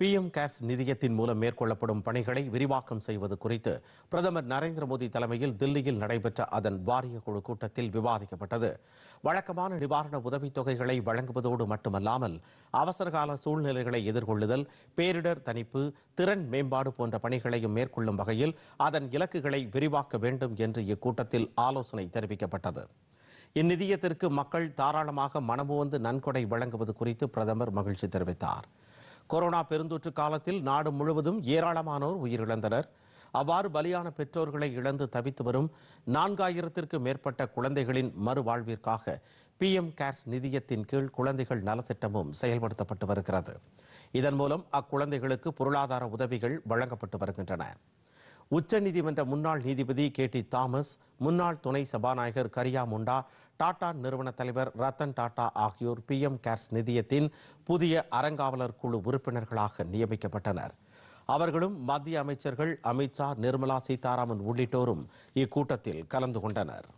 PM CARES நிதியத்தின் மூலம் மேற்கொள்ளப்படும் பணிகளை விரிவாக்கம் செய்வது குறித்து பிரதமர் நரேந்திர மோடி தலைமையில் தில்லியில் நடைபெற்ற அதன் வாரிய குழு கூட்டத்தில் விவாதிக்கப்பட்டது வழக்கமான நிவாரண உதவித்தொகைகளை வழங்குவதோடு மட்டுமல்லாமல் அவசரகால சூழ்நிலைகளை எதிர்கொள்ளுதல் பேரிடர் தணிப்பு திறன் மேம்பாடு போன்ற பணிகளையும் மேற்கொள்ளும் வகையில் அதன் இலக்குகளை விரிவாக்க வேண்டும் என்று இக்கூட்டத்தில் ஆலோசனை தெரிவிக்கப்பட்டது இந்நிதியத்திற்கு மக்கள் தாராளமாக மனமுவந்து நன்கொடை வழங்குவது குறித்து பிரதமர் மகிழ்ச்சி தெரிவித்தார் கொரோனா பெருந்தொற்று காலத்தில் நாடு முழுவதும் ஏராளமானோர் உயிரிழந்தனர் அவ்வாறு பலியான பெற்றோர்களை இழந்து தவித்து வரும் நான்காயிரத்திற்கு மேற்பட்ட குழந்தைகளின் மறுவாழ்விற்காக பிஎம் கேர்ஸ் நிதியத்தின் கீழ் குழந்தைகள் நலத்திட்டமும் செயல்படுத்தப்பட்டு வருகிறது இதன் மூலம் அக்குழந்தைகளுக்கு பொருளாதார உதவிகள் வழங்கப்பட்டு வருகின்றன உச்சநீதிமன்ற முன்னாள் நீதிபதி கே டி தாமஸ் முன்னாள் துணை சபாநாயகர் கரியா முண்டா டாடா நிறுவன தலைவர் ரத்தன் டாடா ஆகியோர் பி எம் கேர்ஸ் நிதியத்தின் புதிய அறங்காவலர் குழு உறுப்பினர்களாக நியமிக்கப்பட்டனர் அவர்களும் மத்திய அமைச்சர்கள் அமித்ஷா நிர்மலா சீதாராமன் உள்ளிட்டோரும் இக்கூட்டத்தில் கலந்து கொண்டனர்